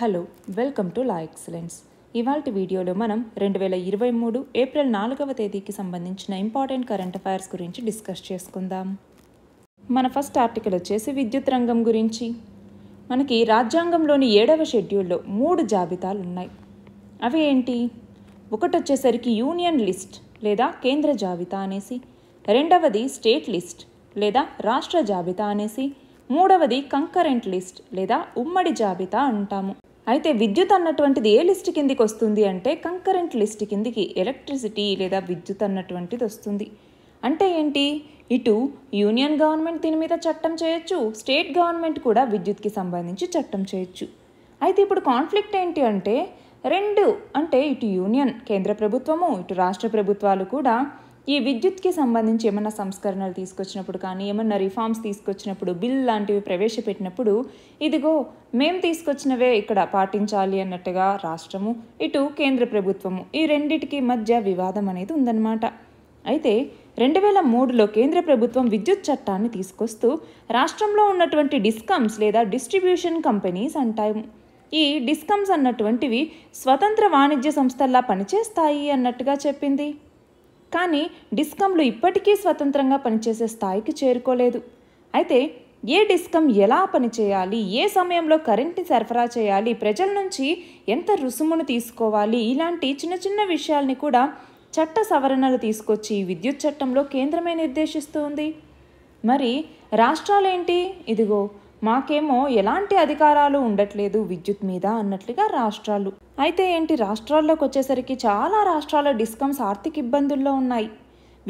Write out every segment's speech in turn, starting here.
Hello welcome to law excellence ఇవాళ వీడియోలో మనం రెండు వేల ఇరవై మూడు ఏప్రిల్ నాలుగవ తేదీకి సంబంధించిన ఇంపార్టెంట్ కరెంట్ అఫైర్స్ గురించి డిస్కస్ చేసుకుందాం మన ఫస్ట్ ఆర్టికల్ వచ్చేసి విద్యుత్ రంగం గురించి మనకి రాజ్యాంగంలోని ఏడవ షెడ్యూల్లో మూడు జాబితాలు ఉన్నాయి అవి ఏంటి ఒకటి వచ్చేసరికి యూనియన్ లిస్ట్ లేదా కేంద్ర జాబితా అనేసి రెండవది స్టేట్ లిస్ట్ లేదా రాష్ట్ర జాబితా అనేసి మూడవది కంకరెంట్ లిస్ట్ లేదా ఉమ్మడి జాబితా అంటాము అయితే విద్యుత్ అన్నటువంటిది ఏ లిస్ట్ కిందికి వస్తుంది అంటే కంకరెంట్ లిస్ట్ కిందికి ఎలక్ట్రిసిటీ లేదా విద్యుత్ అన్నటువంటిది వస్తుంది అంటే ఏంటి ఇటు యూనియన్ గవర్నమెంట్ దీని మీద చట్టం చేయొచ్చు స్టేట్ గవర్నమెంట్ కూడా విద్యుత్కి సంబంధించి చట్టం చేయొచ్చు అయితే ఇప్పుడు కాన్ఫ్లిక్ట్ ఏంటి అంటే రెండు అంటే ఇటు యూనియన్ కేంద్ర ప్రభుత్వము ఇటు రాష్ట్ర ప్రభుత్వాలు కూడా ఈ విద్యుత్కి సంబంధించి ఏమైనా సంస్కరణలు తీసుకొచ్చినప్పుడు కానీ ఏమన్నా రిఫార్మ్స్ తీసుకొచ్చినప్పుడు బిల్ లాంటివి ప్రవేశపెట్టినప్పుడు ఇదిగో మేం తీసుకొచ్చినవే ఇక్కడ పాటించాలి అన్నట్టుగా రాష్ట్రము ఇటు కేంద్ర ప్రభుత్వము ఈ రెండిటికి మధ్య వివాదం అనేది ఉందన్నమాట అయితే రెండు వేల మూడులో కేంద్ర ప్రభుత్వం విద్యుత్ చట్టాన్ని తీసుకొస్తూ రాష్ట్రంలో ఉన్నటువంటి డిస్కమ్స్ లేదా డిస్ట్రిబ్యూషన్ కంపెనీస్ అంటాము ఈ డిస్కమ్స్ అన్నటువంటివి స్వతంత్ర వాణిజ్య సంస్థల్లా పనిచేస్తాయి అన్నట్టుగా చెప్పింది కానీ డిస్కంలు ఇప్పటికీ స్వతంత్రంగా పనిచేసే స్థాయికి చేరుకోలేదు అయితే ఏ డిస్కం ఎలా పనిచేయాలి ఏ సమయంలో కరెంట్ని సరఫరా చేయాలి ప్రజల నుంచి ఎంత రుసుమును తీసుకోవాలి ఇలాంటి చిన్న చిన్న విషయాల్ని కూడా చట్ట సవరణలు తీసుకొచ్చి విద్యుత్ చట్టంలో కేంద్రమే నిర్దేశిస్తుంది మరి రాష్ట్రాలేంటి ఇదిగో మాకేమో ఎలాంటి అధికారాలు ఉండట్లేదు విద్యుత్ మీద అన్నట్లుగా రాష్ట్రాలు అయితే ఏంటి రాష్ట్రాల్లోకి వచ్చేసరికి చాలా రాష్ట్రాల డిస్కమ్స్ ఆర్థిక ఇబ్బందుల్లో ఉన్నాయి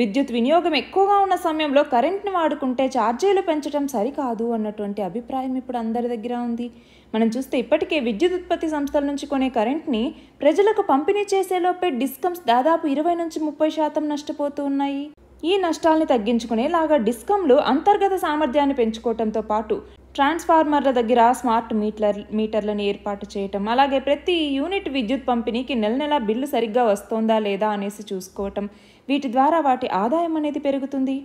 విద్యుత్ వినియోగం ఎక్కువగా ఉన్న సమయంలో కరెంట్ని వాడుకుంటే ఛార్జీలు పెంచడం సరికాదు అన్నటువంటి అభిప్రాయం ఇప్పుడు అందరి దగ్గర ఉంది మనం చూస్తే ఇప్పటికే విద్యుత్ ఉత్పత్తి సంస్థల నుంచి కొనే కరెంట్ని ప్రజలకు పంపిణీ చేసేలోపే డిస్కమ్స్ దాదాపు ఇరవై నుంచి ముప్పై శాతం నష్టపోతూ ఉన్నాయి ఈ నష్టాల్ని తగ్గించుకునేలాగా డిస్కంలు అంతర్గత సామర్థ్యాన్ని పెంచుకోవటంతో పాటు ట్రాన్స్ఫార్మర్ల దగ్గర స్మార్ట్ మీటర్ మీటర్లను ఏర్పాటు చేయటం అలాగే ప్రతి యూనిట్ విద్యుత్ పంపిణీకి నెల నెల బిల్లు సరిగ్గా వస్తోందా లేదా అనేసి చూసుకోవటం వీటి ద్వారా వాటి ఆదాయం అనేది పెరుగుతుంది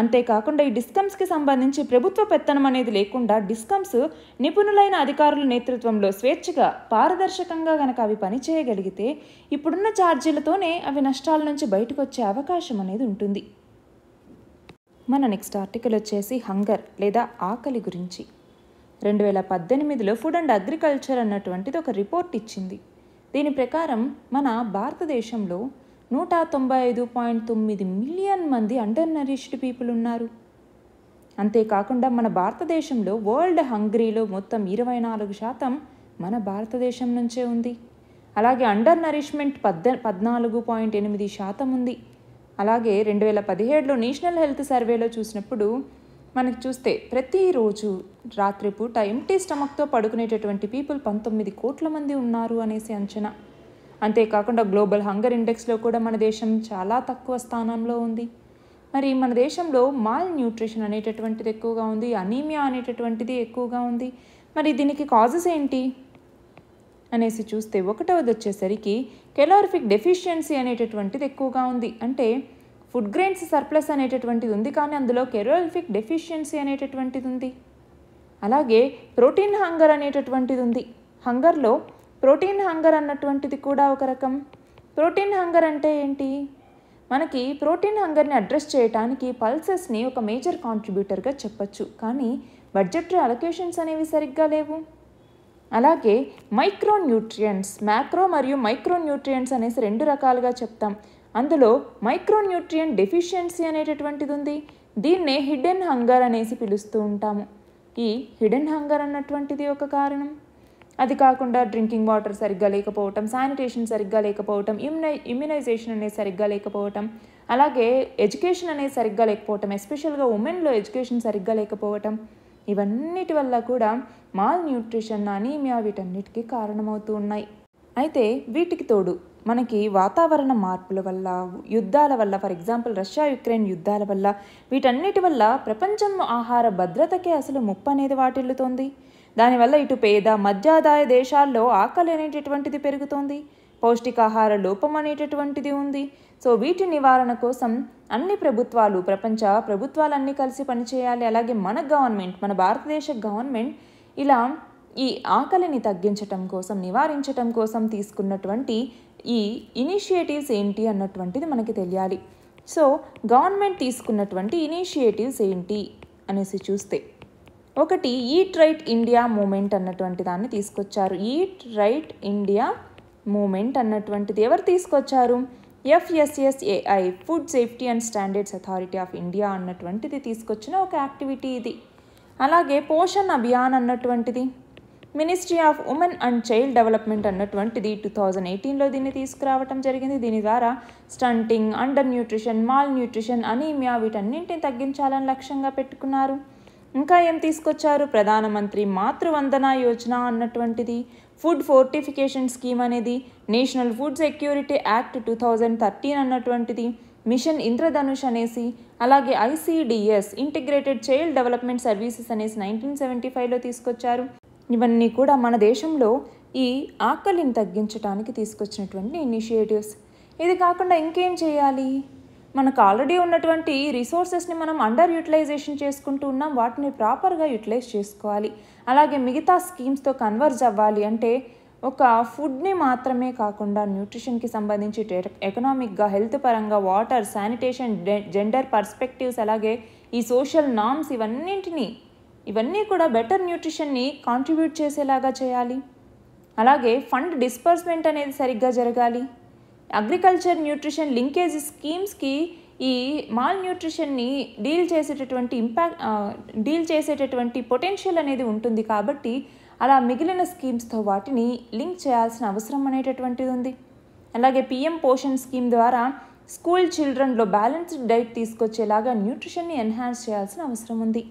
అంతేకాకుండా ఈ డిస్కమ్స్కి సంబంధించి ప్రభుత్వ పెత్తనం అనేది లేకుండా డిస్కమ్స్ నిపుణులైన అధికారుల నేతృత్వంలో స్వేచ్ఛగా పారదర్శకంగా గనక అవి పనిచేయగలిగితే ఇప్పుడున్న ఛార్జీలతోనే అవి నష్టాల నుంచి బయటకు వచ్చే అవకాశం అనేది ఉంటుంది మన నెక్స్ట్ ఆర్టికల్ వచ్చేసి హంగర్ లేదా ఆకలి గురించి రెండు వేల పద్దెనిమిదిలో ఫుడ్ అండ్ అగ్రికల్చర్ అన్నటువంటిది ఒక రిపోర్ట్ ఇచ్చింది దీని ప్రకారం మన భారతదేశంలో నూట తొంభై ఐదు పాయింట్ తొమ్మిది మిలియన్ మంది అండర్ నరిష్డ్ పీపుల్ ఉన్నారు అంతేకాకుండా మన భారతదేశంలో వరల్డ్ హంగ్రీలో మొత్తం ఇరవై నాలుగు శాతం మన భారతదేశం నుంచే ఉంది అలాగే అండర్ నరిష్మెంట్ పద్ద పద్నాలుగు పాయింట్ ఎనిమిది శాతం ఉంది అలాగే రెండు వేల పదిహేడులో నేషనల్ హెల్త్ సర్వేలో చూసినప్పుడు మనకి చూస్తే ప్రతిరోజు రాత్రిపూట ఎంటీ స్టమక్తో పడుకునేటటువంటి పీపుల్ పంతొమ్మిది కోట్ల మంది ఉన్నారు అనేసి అంచనా అంతేకాకుండా గ్లోబల్ హంగర్ ఇండెక్స్లో కూడా మన దేశం చాలా తక్కువ స్థానంలో ఉంది మరి మన దేశంలో మాల్ న్యూట్రిషన్ అనేటటువంటిది ఎక్కువగా ఉంది అనీమియా అనేటటువంటిది ఎక్కువగా ఉంది మరి దీనికి కాజెస్ ఏంటి అనేసి చూస్తే ఒకటవది వచ్చేసరికి కెలోరిఫిక్ డెఫిషియన్సీ అనేటటువంటిది ఎక్కువగా ఉంది అంటే ఫుడ్ గ్రెయిన్స్ సర్ప్లస్ అనేటటువంటిది ఉంది కానీ అందులో కెలోరిఫిక్ డెఫిషియన్సీ అనేటటువంటిది ఉంది అలాగే ప్రోటీన్ హంగర్ అనేటటువంటిది ఉంది హంగర్లో ప్రోటీన్ హంగర్ అన్నటువంటిది కూడా ఒక రకం ప్రోటీన్ హంగర్ అంటే ఏంటి మనకి ప్రోటీన్ హంగర్ని అడ్రస్ చేయడానికి పల్సెస్ని ఒక మేజర్ కాంట్రిబ్యూటర్గా చెప్పచ్చు కానీ బడ్జెట్ అలొకేషన్స్ అనేవి సరిగ్గా లేవు అలాగే మైక్రోన్యూట్రియంట్స్ మ్యాక్రో మరియు మైక్రోన్యూట్రియంట్స్ అనేసి రెండు రకాలుగా చెప్తాం అందులో మైక్రోన్యూట్రియంట్ డెఫిషియన్సీ అనేటటువంటిది ఉంది దీన్నే హిడెన్ హంగర్ అనేసి పిలుస్తూ ఉంటాము ఈ హిడెన్ హంగర్ అన్నటువంటిది ఒక కారణం అది కాకుండా డ్రింకింగ్ వాటర్ సరిగ్గా లేకపోవటం శానిటేషన్ సరిగ్గా లేకపోవటం ఇమ్యునై ఇమ్యునైజేషన్ అనేది సరిగ్గా లేకపోవటం అలాగే ఎడ్యుకేషన్ అనేది సరిగ్గా లేకపోవటం ఎస్పెషల్గా ఉమెన్లో ఎడ్యుకేషన్ సరిగ్గా లేకపోవటం ఇవన్నిటి వల్ల కూడా మాల్ న్యూట్రిషన్ అనీమియా వీటన్నిటికీ కారణమవుతూ ఉన్నాయి అయితే వీటికి తోడు మనకి వాతావరణ మార్పుల వల్ల యుద్ధాల వల్ల ఫర్ ఎగ్జాంపుల్ రష్యా యుక్రెయిన్ యుద్ధాల వల్ల వీటన్నిటి వల్ల ప్రపంచం ఆహార భద్రతకే అసలు ముప్పు అనేది వాటిల్లుతోంది దానివల్ల ఇటు పేద మధ్యాదాయ దేశాల్లో ఆకలి అనేటటువంటిది పెరుగుతోంది పౌష్టికాహార లోపం అనేటటువంటిది ఉంది సో వీటి నివారణ కోసం అన్ని ప్రభుత్వాలు ప్రపంచ ప్రభుత్వాలన్నీ కలిసి పనిచేయాలి అలాగే మన గవర్నమెంట్ మన భారతదేశ గవర్నమెంట్ ఇలా ఈ ఆకలిని తగ్గించటం కోసం నివారించటం కోసం తీసుకున్నటువంటి ఈ ఇనిషియేటివ్స్ ఏంటి అన్నటువంటిది మనకి తెలియాలి సో గవర్నమెంట్ తీసుకున్నటువంటి ఇనిషియేటివ్స్ ఏంటి అనేసి చూస్తే ఒకటి ఈట్ రైట్ ఇండియా మూమెంట్ అన్నటువంటి దాన్ని తీసుకొచ్చారు ఈట్ రైట్ ఇండియా మూమెంట్ అన్నటువంటిది ఎవరు తీసుకొచ్చారు FSSAI food safety and standards authority of India అన్నటువంటిది తీసుకొచ్చిన ఒక యాక్టివిటీ ఇది అలాగే పోషణ్ అభియాన్ అన్నటువంటిది ministry of women and child development అన్నటువంటిది టూ థౌజండ్ ఎయిటీన్లో దీన్ని తీసుకురావటం జరిగింది దీని ద్వారా stunting undernutrition malnutrition anaemia వీటన్నింటిని తగ్గించాలని లక్ష్యంగా పెట్టుకున్నారు ఇంకా ఏం తీసుకొచ్చారు ప్రధానమంత్రి మాతృవందన యోజన అన్నటువంటిది ఫుడ్ ఫోర్టిఫికేషన్ స్కీమ్ అనేది national food security act two thousand thirteen అన్నటువంటిది మిషన్ ఇంద్రధనుష్ అనేసి అలాగే ICDS integrated child development services అనేసి నైన్టీన్ సెవెంటీ ఫైవ్లో తీసుకొచ్చారు ఇవన్నీ కూడా మన దేశంలో ఈ ఆకలిని తగ్గించడానికి తీసుకొచ్చినటువంటి ఇనిషియేటివ్స్ ఇది కాకుండా ఇంకేం చేయాలి మనకు ఆల్రెడీ ఉన్నటువంటి రిసోర్సెస్ని మనం అండర్ యూటిలైజేషన్ చేసుకుంటూ ఉన్నాం వాటిని ప్రాపర్గా యూటిలైజ్ చేసుకోవాలి అలాగే మిగతా స్కీమ్స్తో కన్వర్జ్ అవ్వాలి అంటే ఒక ఫుడ్ని మాత్రమే కాకుండా న్యూట్రిషన్కి సంబంధించి ఎకనామిక్గా హెల్త్ పరంగా వాటర్ శానిటేషన్ జెండర్ పర్స్పెక్టివ్స్ అలాగే ఈ సోషల్ నామ్స్ ఇవన్నింటినీ ఇవన్నీ కూడా బెటర్ న్యూట్రిషన్ని కాంట్రిబ్యూట్ చేసేలాగా చేయాలి అలాగే ఫండ్ డిస్పర్స్మెంట్ అనేది సరిగ్గా జరగాలి అగ్రికల్చర్ న్యూట్రిషన్ లింకేజ్ స్కీమ్స్కి ఈ మాల్ న్యూట్రిషన్ని డీల్ చేసేటటువంటి ఇంపాక్ట్ డీల్ చేసేటటువంటి పొటెన్షియల్ అనేది ఉంటుంది కాబట్టి అలా మిగిలిన స్కీమ్స్తో వాటిని లింక్ చేయాల్సిన అవసరం అనేటటువంటిది ఉంది అలాగే పిఎం పోషన్ స్కీమ్ ద్వారా స్కూల్ చిల్డ్రన్లో బ్యాలెన్స్డ్ డైట్ తీసుకొచ్చేలాగా న్యూట్రిషన్ని ఎన్హాన్స్ చేయాల్సిన అవసరం ఉంది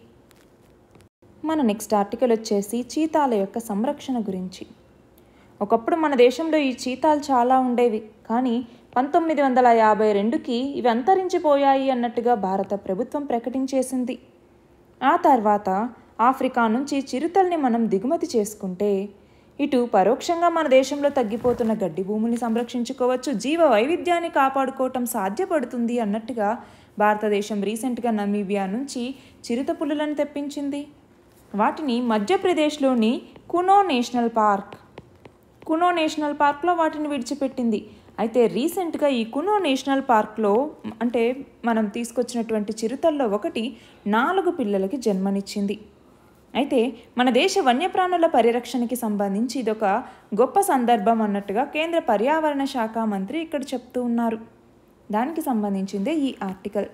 మన నెక్స్ట్ ఆర్టికల్ వచ్చేసి చీతాల యొక్క సంరక్షణ గురించి ఒకప్పుడు మన దేశంలో ఈ చీతాలు చాలా ఉండేవి కానీ పంతొమ్మిది వందల యాభై రెండుకి ఇవి అంతరించిపోయాయి అన్నట్టుగా భారత ప్రభుత్వం ప్రకటించేసింది ఆ తర్వాత ఆఫ్రికా నుంచి చిరుతల్ని మనం దిగుమతి చేసుకుంటే ఇటు పరోక్షంగా మన దేశంలో తగ్గిపోతున్న గడ్డి భూమిని సంరక్షించుకోవచ్చు జీవ వైవిధ్యాన్ని కాపాడుకోవటం సాధ్యపడుతుంది అన్నట్టుగా భారతదేశం రీసెంట్గా నమీబియా నుంచి చిరుత పులులను తెప్పించింది వాటిని మధ్యప్రదేశ్లోని Kuno national park Kuno national పార్క్లో వాటిని విడిచిపెట్టింది అయితే రీసెంట్గా ఈ కునో నేషనల్ పార్క్లో అంటే మనం తీసుకొచ్చినటువంటి చిరుతల్లో ఒకటి నాలుగు పిల్లలకి జన్మనిచ్చింది అయితే మన దేశ వన్యప్రాణుల పరిరక్షణకి సంబంధించి ఇదొక గొప్ప సందర్భం అన్నట్టుగా కేంద్ర పర్యావరణ శాఖ మంత్రి ఇక్కడ చెప్తూ ఉన్నారు దానికి సంబంధించిందే ఈ ఆర్టికల్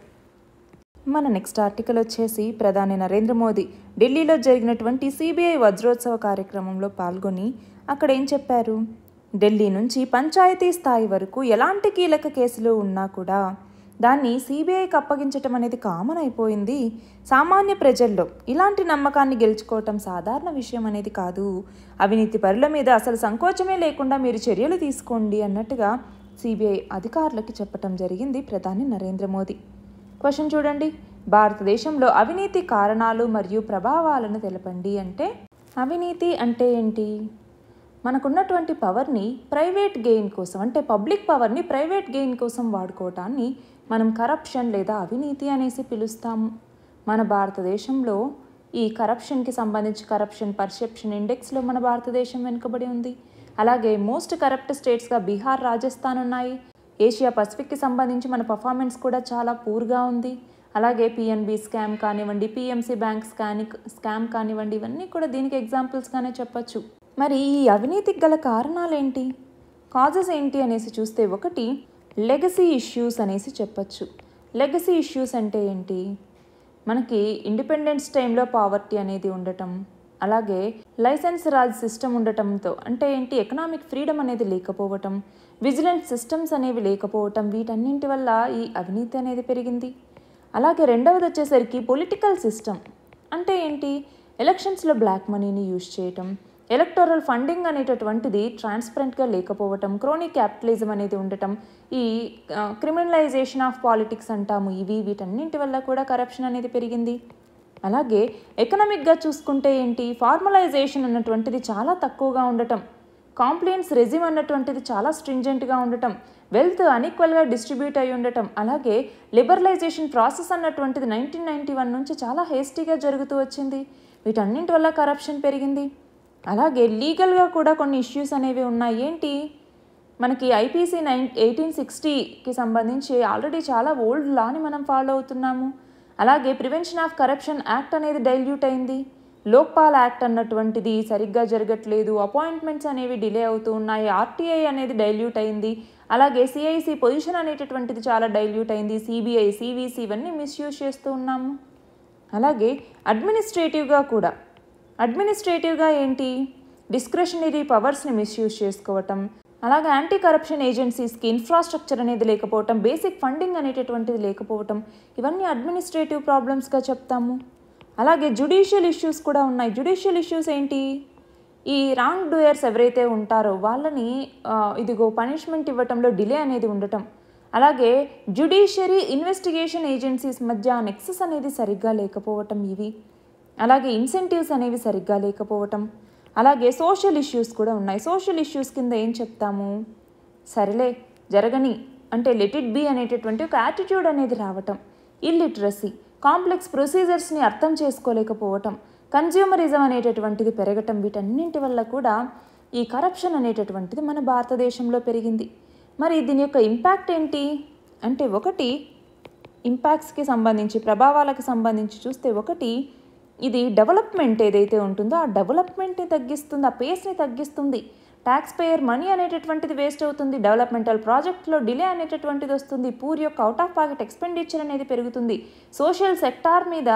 మన నెక్స్ట్ ఆర్టికల్ వచ్చేసి ప్రధాని నరేంద్ర మోదీ ఢిల్లీలో జరిగినటువంటి సిబిఐ వజ్రోత్సవ కార్యక్రమంలో పాల్గొని అక్కడ ఏం చెప్పారు ఢిల్లీ నుంచి పంచాయతీ స్థాయి వరకు ఎలాంటి కీలక కేసులు ఉన్నా కూడా దాన్ని సిబిఐకి అప్పగించటం అనేది కామన్ అయిపోయింది సామాన్య ప్రజల్లో ఇలాంటి నమ్మకాన్ని గెలుచుకోవటం సాధారణ విషయం అనేది కాదు అవినీతి పరుల మీద అసలు సంకోచమే లేకుండా మీరు చర్యలు తీసుకోండి అన్నట్టుగా సిబిఐ అధికారులకి చెప్పటం జరిగింది ప్రధాని నరేంద్ర మోదీ క్వశ్చన్ చూడండి భారతదేశంలో అవినీతి కారణాలు మరియు ప్రభావాలను తెలపండి అంటే అవినీతి అంటే ఏంటి మనకున్నటువంటి పవర్ని ప్రైవేట్ గెయిన్ కోసం అంటే పబ్లిక్ పవర్ని ప్రైవేట్ గెయిన్ కోసం వాడుకోవటాన్ని మనం కరప్షన్ లేదా అవినీతి అనేసి పిలుస్తాము మన భారతదేశంలో ఈ కరప్షన్కి సంబంధించి కరప్షన్ పర్సెప్షన్ ఇండెక్స్లో మన భారతదేశం వెనుకబడి ఉంది అలాగే మోస్ట్ కరప్ట్ స్టేట్స్గా బీహార్ రాజస్థాన్ ఉన్నాయి ఏషియా పసిఫిక్కి సంబంధించి మన పర్ఫార్మెన్స్ కూడా చాలా పూర్గా ఉంది అలాగే పిఎన్బి స్కామ్ కానివ్వండి పిఎంసి బ్యాంక్ స్కాని స్కామ్ కానివ్వండి ఇవన్నీ కూడా దీనికి ఎగ్జాంపుల్స్గానే చెప్పచ్చు మరి ఈ అవినీతికి గల కారణాలేంటి కాజెస్ ఏంటి అనేసి చూస్తే ఒకటి లెగసీ ఇష్యూస్ అనేసి చెప్పచ్చు లెగసీ ఇష్యూస్ అంటే ఏంటి మనకి ఇండిపెండెన్స్ టైంలో పావర్టీ అనేది ఉండటం అలాగే లైసెన్స్ రాజ్ సిస్టమ్ ఉండటంతో అంటే ఏంటి ఎకనామిక్ ఫ్రీడమ్ అనేది లేకపోవటం విజిలెన్స్ సిస్టమ్స్ అనేవి లేకపోవటం వీటన్నింటి వల్ల ఈ అవినీతి అనేది పెరిగింది అలాగే రెండవది వచ్చేసరికి పొలిటికల్ సిస్టమ్ అంటే ఏంటి ఎలక్షన్స్లో బ్లాక్ మనీని యూజ్ చేయటం ఎలక్టోరల్ ఫండింగ్ అనేటటువంటిది ట్రాన్స్పరెంట్గా లేకపోవటం క్రోనిక్ క్యాపిటలిజం అనేది ఉండటం ఈ క్రిమినలైజేషన్ ఆఫ్ పాలిటిక్స్ అంటాము ఇవి వీటన్నింటి వల్ల కూడా కరప్షన్ అనేది పెరిగింది అలాగే ఎకనామిక్గా చూసుకుంటే ఏంటి ఫార్మలైజేషన్ అన్నటువంటిది చాలా తక్కువగా ఉండటం కాంప్లైన్స్ రెజ్యూమ్ అన్నటువంటిది చాలా స్ట్రింజెంట్గా ఉండటం వెల్త్ అన్ఈక్వల్గా డిస్ట్రిబ్యూట్ అయి ఉండటం అలాగే లిబరలైజేషన్ ప్రాసెస్ అన్నటువంటిది నైన్టీన్ నైంటీ వన్ నుంచి చాలా హేస్టీగా జరుగుతూ వచ్చింది వీటన్నింటి వల్ల కరప్షన్ పెరిగింది అలాగే లీగల్గా కూడా కొన్ని ఇష్యూస్ అనేవి ఉన్నాయి ఏంటి మనకి ఐపీసీ నైన్ ఎయిటీన్ సిక్స్టీకి సంబంధించి ఆల్రెడీ చాలా ఓల్డ్ లాని మనం ఫాలో అవుతున్నాము అలాగే ప్రివెన్షన్ ఆఫ్ కరప్షన్ యాక్ట్ అనేది డైల్యూట్ అయింది లోక్పాల్ యాక్ట్ అన్నటువంటిది సరిగ్గా జరగట్లేదు అపాయింట్మెంట్స్ అనేవి డిలే అవుతూ ఉన్నాయి ఆర్టీఐ అనేది డైల్యూట్ అయింది అలాగే సిఐసి పొజిషన్ అనేటటువంటిది చాలా డైల్యూట్ అయింది సిబిఐ సివిసి ఇవన్నీ మిస్యూజ్ చేస్తూ ఉన్నాము అలాగే అడ్మినిస్ట్రేటివ్గా కూడా అడ్మినిస్ట్రేటివ్గా ఏంటి డిస్క్రెషనరీ పవర్స్ని మిస్యూజ్ చేసుకోవటం అలాగే యాంటీ కరప్షన్ ఏజెన్సీస్కి ఇన్ఫ్రాస్ట్రక్చర్ అనేది లేకపోవటం బేసిక్ ఫండింగ్ అనేటటువంటిది లేకపోవటం ఇవన్నీ అడ్మినిస్ట్రేటివ్ ప్రాబ్లమ్స్గా చెప్తాము అలాగే జుడిషియల్ ఇష్యూస్ కూడా ఉన్నాయి జుడిషియల్ ఇష్యూస్ ఏంటి ఈ రాంగ్ డూయర్స్ ఎవరైతే ఉంటారో వాళ్ళని ఇదిగో పనిష్మెంట్ ఇవ్వటంలో డిలే అనేది ఉండటం అలాగే జ్యుడిషియరీ ఇన్వెస్టిగేషన్ ఏజెన్సీస్ మధ్య నెక్సెస్ అనేది సరిగ్గా లేకపోవటం ఇవి అలాగే ఇన్సెంటివ్స్ అనేవి సరిగ్గా లేకపోవటం అలాగే సోషల్ ఇష్యూస్ కూడా ఉన్నాయి సోషల్ ఇష్యూస్ కింద ఏం చెప్తాము సరేలే జరగని అంటే లెట్ ఇట్ బీ అనేటటువంటి ఒక యాటిట్యూడ్ అనేది రావటం ఇల్లిటరసీ కాంప్లెక్స్ ప్రొసీజర్స్ని అర్థం చేసుకోలేకపోవటం కన్జ్యూమరిజం అనేటటువంటిది పెరగటం వీటన్నింటి వల్ల కూడా ఈ కరప్షన్ అనేటటువంటిది మన భారతదేశంలో పెరిగింది మరి దీని యొక్క ఇంపాక్ట్ ఏంటి అంటే ఒకటి ఇంపాక్ట్స్కి సంబంధించి ప్రభావాలకు సంబంధించి చూస్తే ఒకటి ఇది డెవలప్మెంట్ ఏదైతే ఉంటుందో ఆ డెవలప్మెంట్ని తగ్గిస్తుంది ఆ పేస్ని తగ్గిస్తుంది ట్యాక్స్ పేయర్ మనీ అనేటటువంటిది వేస్ట్ అవుతుంది డెవలప్మెంటల్ ప్రాజెక్ట్లో డిలే అనేటటువంటిది వస్తుంది పూర్ యొక్క అవుట్ ఆఫ్ పాకెట్ ఎక్స్పెండిచర్ అనేది పెరుగుతుంది సోషల్ సెక్టార్ మీద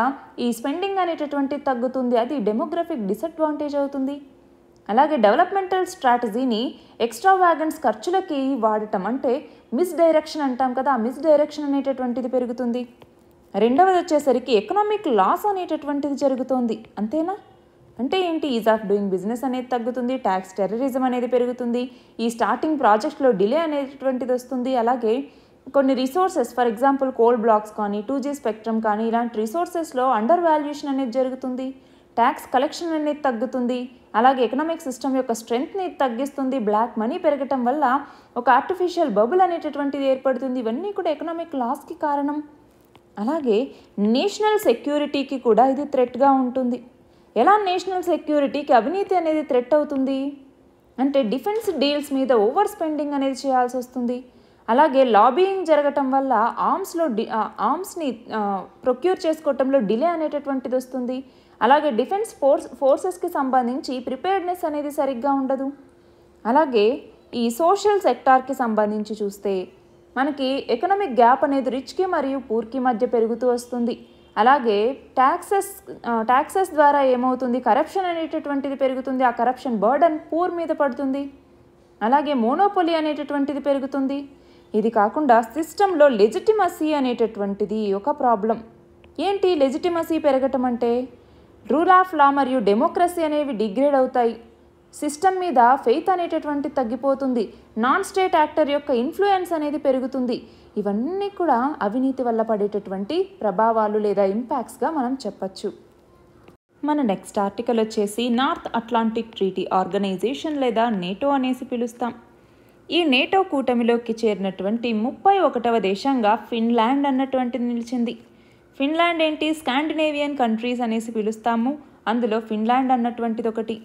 ఈ స్పెండింగ్ అనేటటువంటిది తగ్గుతుంది అది డెమోగ్రఫిక్ డిసడ్వాంటేజ్ అవుతుంది అలాగే డెవలప్మెంటల్ స్ట్రాటజీని ఎక్స్ట్రా వ్యాగన్స్ ఖర్చులకి వాడటం అంటే మిస్డైరెక్షన్ అంటాం కదా ఆ మిస్డైరెక్షన్ అనేటటువంటిది పెరుగుతుంది రెండవది వచ్చేసరికి ఎకనామిక్ లాస్ అనేటటువంటిది జరుగుతోంది అంతేనా అంటే ఏంటి ఈజ్ ఆఫ్ డూయింగ్ బిజినెస్ అనేది తగ్గుతుంది ట్యాక్స్ టెర్రరిజం అనేది పెరుగుతుంది ఈ స్టార్టింగ్ ప్రాజెక్ట్లో డిలే అనేటటువంటిది వస్తుంది అలాగే కొన్ని resources for example coal blocks కానీ టూ జీ స్పెక్ట్రమ్ కానీ ఇలాంటి రిసోర్సెస్లో అండర్ వాల్యుయేషన్ అనేది జరుగుతుంది ట్యాక్స్ కలెక్షన్ అనేది తగ్గుతుంది అలాగే ఎకనామిక్ సిస్టమ్ యొక్క స్ట్రెంగ్త్ని తగ్గిస్తుంది బ్లాక్ మనీ పెరగటం వల్ల ఒక ఆర్టిఫిషియల్ బబుల్ అనేటటువంటిది ఏర్పడుతుంది ఇవన్నీ కూడా ఎకనామిక్ లాస్కి కారణం అలాగే నేషనల్ సెక్యూరిటీకి కూడా ఇది థ్రెట్గా ఉంటుంది ఎలా నేషనల్ సెక్యూరిటీకి అవినీతి అనేది థ్రెట్ అవుతుంది అంటే డిఫెన్స్ డీల్స్ మీద ఓవర్ స్పెండింగ్ అనేది చేయాల్సి వస్తుంది అలాగే లాబీయింగ్ జరగటం వల్ల ఆర్మ్స్లో డి ఆర్మ్స్ని ప్రొక్యూర్ చేసుకోవటంలో డిలే అనేటటువంటిది వస్తుంది అలాగే డిఫెన్స్ ఫోర్స్ ఫోర్సెస్కి సంబంధించి ప్రిపేర్డ్నెస్ అనేది సరిగ్గా ఉండదు అలాగే ఈ సోషల్ సెక్టార్కి సంబంధించి చూస్తే మనకి ఎకనామిక్ గ్యాప్ అనేది రిచ్కి మరియు పూర్కి మధ్య పెరుగుతూ వస్తుంది అలాగే ట్యాక్సెస్ ట్యాక్సెస్ ద్వారా ఏమవుతుంది కరప్షన్ అనేటటువంటిది పెరుగుతుంది ఆ కరప్షన్ బర్డన్ పూర్ మీద పడుతుంది అలాగే మోనోపొలి అనేటటువంటిది పెరుగుతుంది ఇది కాకుండా సిస్టంలో లెజిటిమసీ అనేటటువంటిది ఒక ప్రాబ్లం ఏంటి లెజిటిమసీ పెరగటం అంటే రూల్ ఆఫ్ లా మరియు డెమోక్రసీ అనేవి డిగ్రేడ్ అవుతాయి సిస్టమ్ మీద ఫెయిత్ అనేటటువంటి తగ్గిపోతుంది నాన్ స్టేట్ యాక్టర్ యొక్క ఇన్ఫ్లుయెన్స్ అనేది పెరుగుతుంది ఇవన్నీ కూడా అవినీతి వల్ల పడేటటువంటి ప్రభావాలు లేదా ఇంపాక్ట్స్గా మనం చెప్పచ్చు మన నెక్స్ట్ ఆర్టికల్ వచ్చేసి నార్త్ అట్లాంటిక్ ట్రీటీ ఆర్గనైజేషన్ లేదా నేటో అనేసి పిలుస్తాం ఈ నేటో కూటమిలోకి చేరినటువంటి ముప్పై ఒకటవ దేశంగా ఫిన్లాండ్ అన్నటువంటిది నిలిచింది ఫిన్లాండ్ ఏంటి స్కాండినేవియన్ కంట్రీస్ అనేసి పిలుస్తాము అందులో ఫిన్లాండ్ అన్నటువంటిది ఒకటి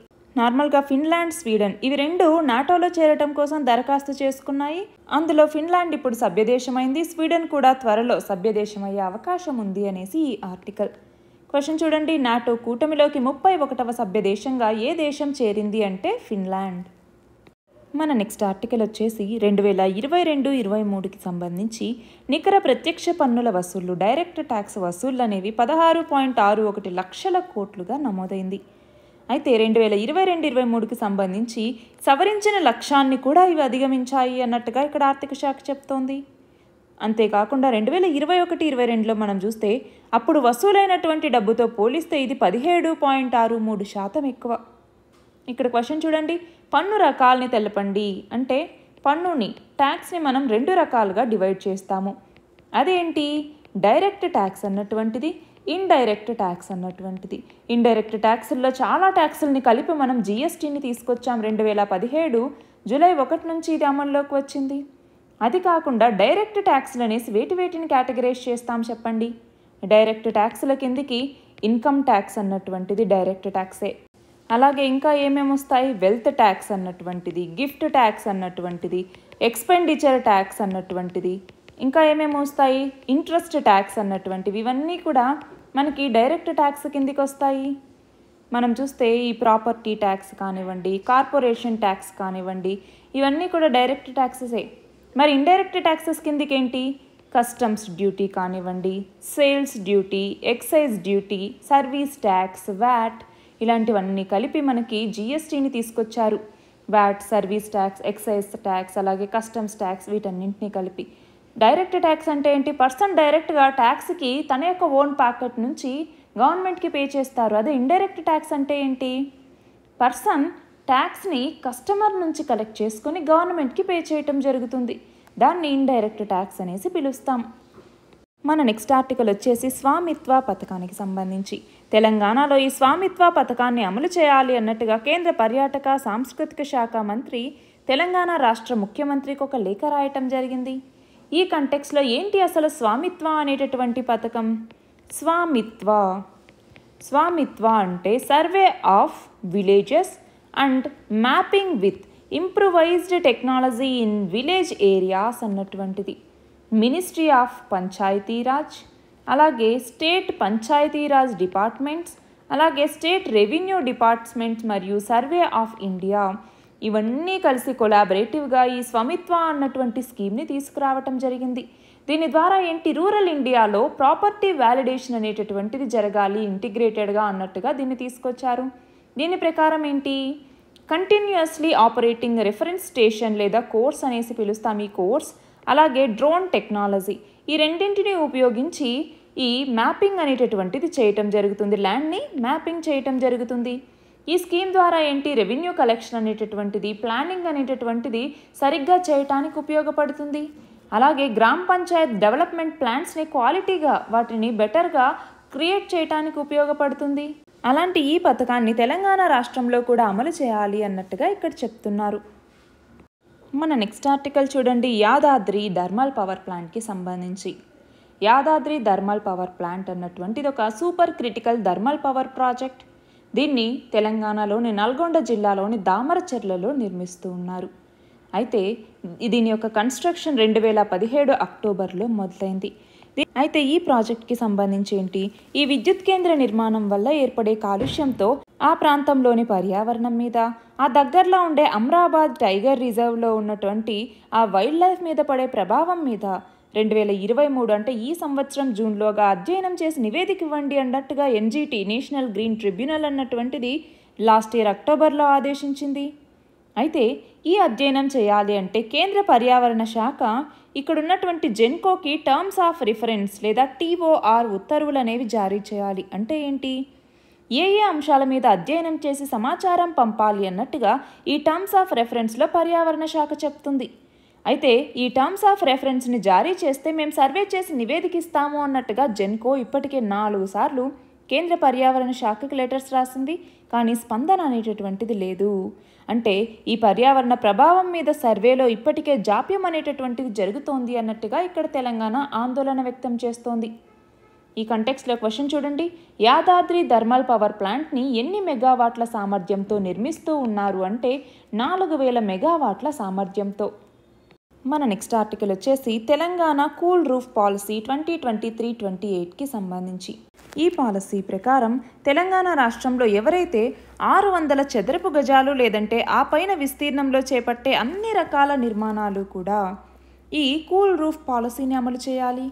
నార్మల్గా ఫిన్లాండ్ స్వీడన్ ఇవి రెండు నాటోలో చేరటం కోసం దరఖాస్తు చేసుకున్నాయి అందులో ఫిన్లాండ్ ఇప్పుడు సభ్యదేశమైంది స్వీడన్ కూడా త్వరలో సభ్యదేశమయ్యే అవకాశం ఉంది అనేసి ఈ ఆర్టికల్ క్వశ్చన్ చూడండి నాటో కూటమిలోకి ముప్పై ఒకటవ సభ్యదేశంగా ఏ దేశం చేరింది అంటే ఫిన్లాండ్ మన నెక్స్ట్ ఆర్టికల్ వచ్చేసి రెండు వేల ఇరవై రెండు ఇరవై మూడుకి సంబంధించి నికర ప్రత్యక్ష పన్నుల వసూళ్లు డైరెక్ట్ ట్యాక్స్ వసూళ్లు అనేవి పదహారు పాయింట్ ఆరు ఒకటి లక్షల కోట్లుగా నమోదైంది అయితే రెండు వేల ఇరవై రెండు ఇరవై మూడుకి సంబంధించి సవరించిన లక్ష్యాన్ని కూడా ఇవి అధిగమించాయి అన్నట్టుగా ఇక్కడ ఆర్థిక శాఖ చెప్తోంది అంతేకాకుండా రెండు వేల ఇరవై ఒకటి ఇరవై రెండులో మనం చూస్తే అప్పుడు వసూలైనటువంటి డబ్బుతో పోలిస్తే ఇది పదిహేడు పాయింట్ ఆరు మూడు శాతం ఎక్కువ ఇక్కడ క్వశ్చన్ చూడండి పన్ను రకాల్ని తెలపండి అంటే పన్నుని ట్యాక్స్ని మనం రెండు రకాలుగా డివైడ్ చేస్తాము అదేంటి డైరెక్ట్ ట్యాక్స్ అన్నటువంటిది ఇండైరెక్ట్ ట్యాక్స్ అన్నటువంటిది ఇండైరెక్ట్ ట్యాక్సుల్లో చాలా ట్యాక్సుల్ని కలిపి మనం జిఎస్టీని తీసుకొచ్చాం రెండు వేల పదిహేడు జూలై ఒకటి నుంచి ఇది అమల్లోకి వచ్చింది అది కాకుండా డైరెక్ట్ ట్యాక్స్లు అనేసి వేటి వేటిని కేటగరైజ్ చేస్తాం చెప్పండి డైరెక్ట్ ట్యాక్స్ల కిందికి ఇన్కమ్ ట్యాక్స్ అన్నటువంటిది డైరెక్ట్ ట్యాక్సే అలాగే ఇంకా ఏమేమి వస్తాయి వెల్త్ ట్యాక్స్ అన్నటువంటిది గిఫ్ట్ ట్యాక్స్ అన్నటువంటిది ఎక్స్పెండిచర్ ట్యాక్స్ అన్నటువంటిది ఇంకా ఏమేమి వస్తాయి ఇంట్రెస్ట్ ట్యాక్స్ అన్నటువంటివి ఇవన్నీ కూడా మనకి డైరెక్ట్ ట్యాక్స్ కిందికి వస్తాయి మనం చూస్తే ఈ ప్రాపర్టీ ట్యాక్స్ కానివ్వండి కార్పొరేషన్ ట్యాక్స్ కానివ్వండి ఇవన్నీ కూడా డైరెక్ట్ ట్యాక్సెసే మరి ఇండైరెక్ట్ ట్యాక్సెస్ కిందికి ఏంటి కస్టమ్స్ డ్యూటీ కానివ్వండి sales duty excise duty service tax VAT ఇలాంటివన్నీ కలిపి మనకి జిఎస్టీని తీసుకొచ్చారు VAT service tax excise tax అలాగే కస్టమ్స్ ట్యాక్స్ వీటన్నింటినీ కలిపి డైరెక్ట్ ట్యాక్స్ అంటే ఏంటి పర్సన్ డైరెక్ట్గా ట్యాక్స్కి తన యొక్క ఓన్ పాకెట్ నుంచి గవర్నమెంట్కి పే చేస్తారు అదే ఇండైరెక్ట్ ట్యాక్స్ అంటే ఏంటి పర్సన్ ట్యాక్స్ని కస్టమర్ నుంచి కలెక్ట్ చేసుకొని గవర్నమెంట్కి పే చేయటం జరుగుతుంది దాన్ని ఇండైరెక్ట్ ట్యాక్స్ అనేసి పిలుస్తాం మన నెక్స్ట్ ఆర్టికల్ వచ్చేసి స్వామిత్వ పథకానికి సంబంధించి తెలంగాణలో ఈ స్వామిత్వ పథకాన్ని అమలు చేయాలి అన్నట్టుగా కేంద్ర పర్యాటక సాంస్కృతిక శాఖ మంత్రి తెలంగాణ రాష్ట్ర ముఖ్యమంత్రికి ఒక లేఖ రాయటం జరిగింది ఈ కంటెక్స్లో ఏంటి అసలు స్వామిత్వ అనేటటువంటి పథకం స్వామిత్వ స్వామిత్వ అంటే survey of villages and mapping with improvised technology in village areas అన్నటువంటిది మినిస్ట్రీ ఆఫ్ పంచాయతీరాజ్ అలాగే స్టేట్ పంచాయతీరాజ్ డిపార్ట్మెంట్స్ అలాగే స్టేట్ రెవెన్యూ డిపార్ట్మెంట్స్ మరియు సర్వే ఆఫ్ ఇండియా ఇవన్నీ కలిసి కొలాబరేటివ్గా ఈ స్వమిత్వ అన్నటువంటి స్కీమ్ని తీసుకురావటం జరిగింది దీని ద్వారా ఏంటి రూరల్ ఇండియాలో ప్రాపర్టీ వ్యాలిడేషన్ అనేటటువంటిది జరగాలి ఇంటిగ్రేటెడ్గా అన్నట్టుగా దీన్ని తీసుకొచ్చారు దీని ప్రకారం ఏంటి కంటిన్యూస్లీ ఆపరేటింగ్ రిఫరెన్స్ స్టేషన్ లేదా కోర్స్ అనేసి పిలుస్తాం ఈ కోర్స్ అలాగే డ్రోన్ టెక్నాలజీ ఈ రెండింటిని ఉపయోగించి ఈ మ్యాపింగ్ అనేటటువంటిది చేయటం జరుగుతుంది ల్యాండ్ని మ్యాపింగ్ చేయటం జరుగుతుంది ఈ స్కీమ్ ద్వారా ఏంటి రెవెన్యూ కలెక్షన్ అనేటటువంటిది ప్లానింగ్ అనేటటువంటిది సరిగ్గా చేయటానికి ఉపయోగపడుతుంది అలాగే గ్రామ పంచాయత్ డెవలప్మెంట్ ప్లాన్స్ని క్వాలిటీగా వాటిని బెటర్గా క్రియేట్ చేయటానికి ఉపయోగపడుతుంది అలాంటి ఈ పథకాన్ని తెలంగాణ రాష్ట్రంలో కూడా అమలు చేయాలి అన్నట్టుగా ఇక్కడ చెప్తున్నారు మన నెక్స్ట్ ఆర్టికల్ చూడండి యాదాద్రి థర్మల్ పవర్ ప్లాంట్కి సంబంధించి యాదాద్రి థర్మల్ పవర్ ప్లాంట్ అన్నటువంటిది ఒక super critical thermal power project దీన్ని తెలంగాణలోని నల్గొండ జిల్లాలోని దామరచెర్లలో నిర్మిస్తూ ఉన్నారు అయితే దీని యొక్క కన్స్ట్రక్షన్ రెండు వేల పదిహేడు అక్టోబర్లో మొదలైంది అయితే ఈ ప్రాజెక్ట్కి సంబంధించి ఏంటి ఈ విద్యుత్ కేంద్ర నిర్మాణం వల్ల ఏర్పడే కాలుష్యంతో ఆ ప్రాంతంలోని పర్యావరణం మీద ఆ దగ్గరలో ఉండే అమ్రాబాద్ టైగర్ రిజర్వ్లో ఉన్నటువంటి ఆ వైల్డ్ లైఫ్ మీద పడే ప్రభావం మీద రెండు వేల ఇరవై మూడు అంటే ఈ సంవత్సరం జూన్లోగా అధ్యయనం చేసి నివేదిక ఇవ్వండి అన్నట్టుగా ఎన్జీటీ నేషనల్ గ్రీన్ ట్రిబ్యునల్ అన్నటువంటిది లాస్ట్ ఇయర్ అక్టోబర్లో ఆదేశించింది అయితే ఈ అధ్యయనం చేయాలి అంటే కేంద్ర పర్యావరణ శాఖ ఇక్కడున్నటువంటి జెన్కోకి టర్మ్స్ ఆఫ్ రిఫరెన్స్ లేదా టీఓఆర్ ఉత్తర్వులు అనేవి జారీ చేయాలి అంటే ఏంటి ఏ ఏ అంశాల మీద అధ్యయనం చేసి సమాచారం పంపాలి అన్నట్టుగా ఈ టర్మ్స్ ఆఫ్ రెఫరెన్స్లో పర్యావరణ శాఖ చెప్తుంది అయితే ఈ టర్మ్స్ ఆఫ్ రెఫరెన్స్ని జారీ చేస్తే మేము సర్వే చేసి నివేదికిస్తాము అన్నట్టుగా జెన్కో ఇప్పటికే నాలుగు సార్లు కేంద్ర పర్యావరణ శాఖకు లెటర్స్ రాసింది కానీ స్పందన అనేటటువంటిది లేదు అంటే ఈ పర్యావరణ ప్రభావం మీద సర్వేలో ఇప్పటికే జాప్యం అనేటటువంటిది జరుగుతోంది అన్నట్టుగా ఇక్కడ తెలంగాణ ఆందోళన వ్యక్తం చేస్తోంది ఈ కంటెక్స్లో క్వశ్చన్ చూడండి యాదాద్రి థర్మల్ పవర్ ప్లాంట్ని ఎన్ని మెగావాట్ల సామర్థ్యంతో నిర్మిస్తూ ఉన్నారు అంటే నాలుగు వేల మెగావాట్ల సామర్థ్యంతో మన నెక్స్ట్ ఆర్టికల్ వచ్చేసి Telangana cool roof policy twenty twenty three twenty ఎయిట్కి సంబంధించి ఈ పాలసీ ప్రకారం తెలంగాణ రాష్ట్రంలో ఎవరైతే ఆరు వందల చదరపు గజాలు లేదంటే ఆ పైన విస్తీర్ణంలో చేపట్టే అన్ని రకాల నిర్మాణాలు కూడా ఈ కూల్ రూఫ్ పాలసీని అమలు చేయాలి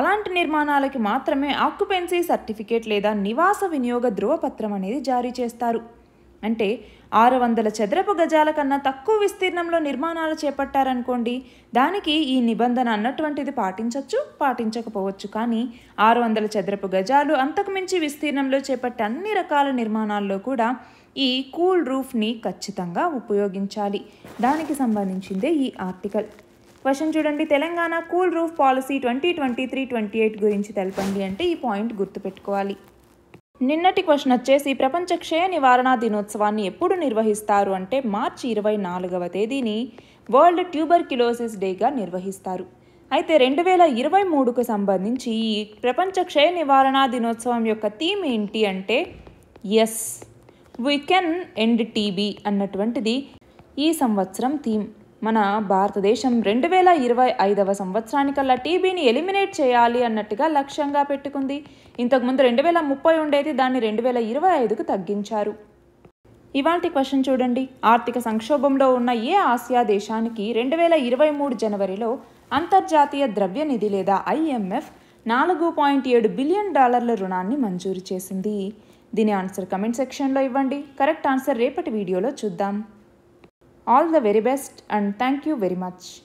అలాంటి నిర్మాణాలకి మాత్రమే ఆక్యుపెన్సీ సర్టిఫికేట్ లేదా నివాస వినియోగ ధృవపత్రం అనేది జారీ చేస్తారు అంటే ఆరు వందల చదరపు గజాల కన్నా తక్కువ విస్తీర్ణంలో నిర్మాణాలు చేపట్టారనుకోండి దానికి ఈ నిబంధన అన్నటువంటిది పాటించవచ్చు పాటించకపోవచ్చు కానీ ఆరు వందల చదరపు గజాలు అంతకుమించి విస్తీర్ణంలో చేపట్టే అన్ని రకాల నిర్మాణాల్లో కూడా ఈ కూల్ రూఫ్ని ఖచ్చితంగా ఉపయోగించాలి దానికి సంబంధించిందే ఈ ఆర్టికల్ క్వశ్చన్ చూడండి Telangana cool roof policy twenty twenty three twenty eight గురించి తెలపండి అంటే ఈ పాయింట్ గుర్తుపెట్టుకోవాలి నిన్నటి క్వశ్చన్ వచ్చేసి ప్రపంచ క్షయ నివారణ దినోత్సవాన్ని ఎప్పుడు నిర్వహిస్తారు అంటే మార్చి ఇరవై నాలుగవ తేదీని వరల్డ్ ట్యూబర్ కిలోసిస్ డేగా నిర్వహిస్తారు అయితే రెండు వేల ఇరవై మూడుకు సంబంధించి ఈ ప్రపంచ క్షయ నివారణ దినోత్సవం యొక్క థీమ్ ఏంటి అంటే yes we can end TB అన్నటువంటిది ఈ సంవత్సరం థీమ్ మన భారతదేశం రెండు వేల ఇరవై ఐదవ సంవత్సరానికల్లా టీబీని ఎలిమినేట్ చేయాలి అన్నట్టుగా లక్ష్యంగా పెట్టుకుంది ఇంతకుముందు రెండు వేల ముప్పై ఉండేది దాన్ని రెండు వేల ఇరవై ఐదుకు తగ్గించారు ఇవాంటి క్వశ్చన్ చూడండి ఆర్థిక సంక్షోభంలో ఉన్న ఏ ఆసియా దేశానికి రెండు వేల ఇరవై మూడు జనవరిలో అంతర్జాతీయ ద్రవ్య నిధి లేదా ఐఎంఎఫ్ నాలుగు పాయింట్ ఏడు బిలియన్ డాలర్ల రుణాన్ని మంజూరు చేసింది దీని ఆన్సర్ కమెంట్ సెక్షన్లో ఇవ్వండి కరెక్ట్ ఆన్సర్ రేపటి వీడియోలో చూద్దాం All the very best and thank you very much.